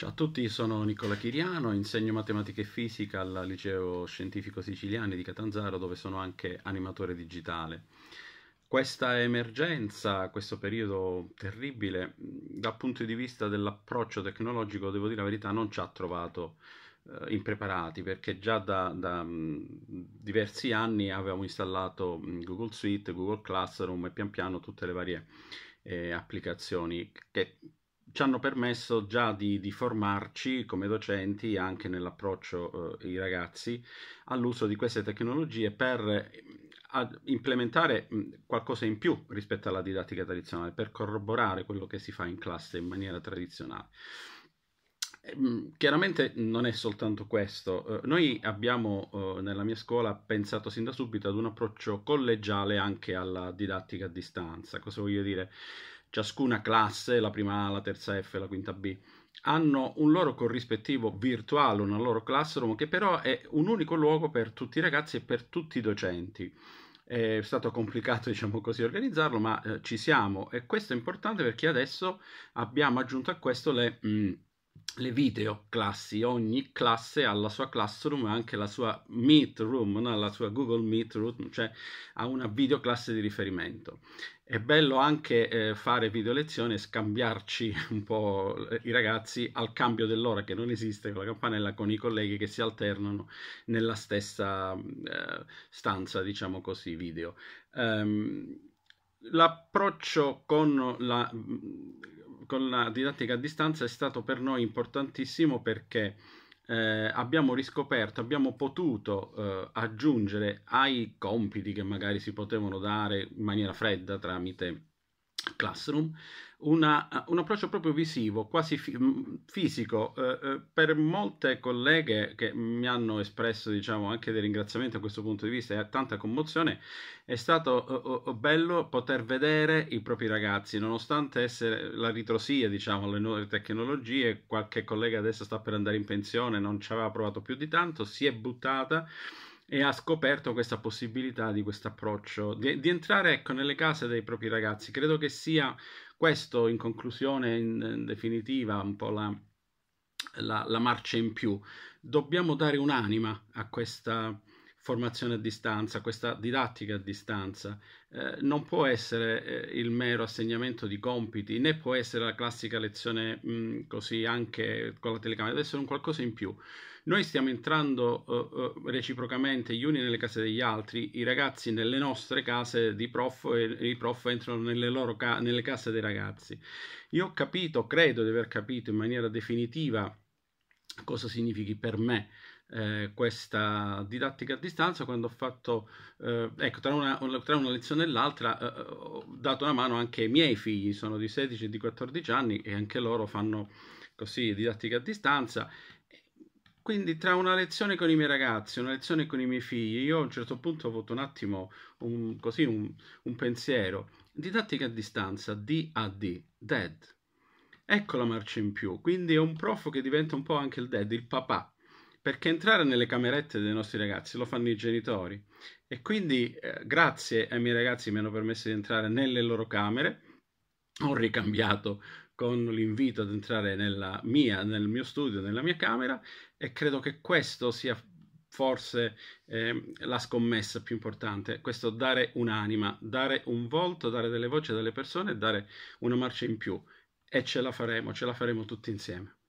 Ciao a tutti, sono Nicola Chiriano, insegno matematica e fisica al Liceo Scientifico Siciliano di Catanzaro dove sono anche animatore digitale. Questa emergenza, questo periodo terribile, dal punto di vista dell'approccio tecnologico, devo dire la verità, non ci ha trovato eh, impreparati perché già da, da mh, mm, diversi anni avevamo installato mm, Google Suite, Google Classroom e pian piano tutte le varie eh, applicazioni che ci hanno permesso già di, di, formarci come docenti anche nell'approccio eh, ai ragazzi all'uso di queste tecnologie per eh, implementare qualcosa in più rispetto alla didattica tradizionale, per corroborare quello che si fa in classe in maniera tradizionale. Eh, chiaramente non è soltanto questo, eh, noi abbiamo nella mia scuola pensato sin da subito ad un approccio collegiale anche alla didattica a distanza, cosa voglio dire? Ciascuna classe, la prima A, la terza F, la quinta B, hanno un loro corrispettivo virtuale, una loro classroom, che però è un unico luogo per tutti i ragazzi e per tutti i docenti. È stato complicato, diciamo così, organizzarlo, ma eh, ci siamo e questo è importante perché adesso abbiamo aggiunto a questo le... Mh, mm, le video classi, ogni classe ha la sua classroom anche la sua meet room, no? la sua Google Meet room, cioè ha una video classe di riferimento. È bello anche eh, fare video lezione e scambiarci un po' eh, i ragazzi al cambio dell'ora che non esiste con la campanella, con i colleghi che si alternano nella stessa eh, stanza, diciamo così, video. Um, l'approccio con la, con la didattica a distanza è stato per noi importantissimo perché eh, abbiamo riscoperto, abbiamo potuto eh, aggiungere ai compiti che magari si potevano dare in maniera fredda tramite Classroom, una, un approccio proprio visivo, quasi fi- mm, fisico. Eh, eh, per molte colleghe che mi hanno espresso diciamo, anche dei ringraziamenti a questo punto di vista e tanta commozione, è stato eh, eh, eh, bello poter vedere i propri ragazzi, nonostante essere la ritrosia diciamo, alle nuove tecnologie, qualche collega adesso sta per andare in pensione, non ci aveva provato più di tanto, si è buttata e ha scoperto questa possibilità di questo approccio, di, di, entrare ecco, nelle case dei propri ragazzi. Credo che sia questo in conclusione, in, in definitiva, un po' la, la, la, marcia in più. Dobbiamo dare un'anima a questa formazione a distanza, questa didattica a distanza, eh, non può essere eh, il mero assegnamento di compiti, né può essere la classica lezione mh, mm, così anche con la telecamera, deve essere un qualcosa in più. Noi stiamo entrando eh, eh, reciprocamente gli uni nelle case degli altri, i ragazzi nelle nostre case di prof e i prof entrano nelle, loro ca- nelle case dei ragazzi. Io ho capito, credo di aver capito in maniera definitiva cosa significhi per me eh, questa didattica a distanza quando ho fatto, eh, ecco, tra una, tra una, lezione e l'altra eh, ho dato una mano anche ai miei figli, sono di 16 e di 14 anni e anche loro fanno così didattica a distanza. Quindi tra una lezione con i miei ragazzi, una lezione con i miei figli, io a un certo punto ho avuto un attimo un, così un, un pensiero, didattica a distanza, DAD, DAD, Ecco la marcia in più, quindi è un prof che diventa un po' anche il dad, il papà, perché entrare nelle camerette dei nostri ragazzi lo fanno i genitori e quindi eh, grazie ai miei ragazzi mi hanno permesso di entrare nelle loro camere, ho ricambiato con l'invito ad entrare nella mia, nel mio studio, nella mia camera e credo che questo sia forse eh, la scommessa più importante, questo dare un'anima, dare un volto, dare delle voci a delle persone e dare una marcia in più e ce la faremo, ce la faremo tutti insieme.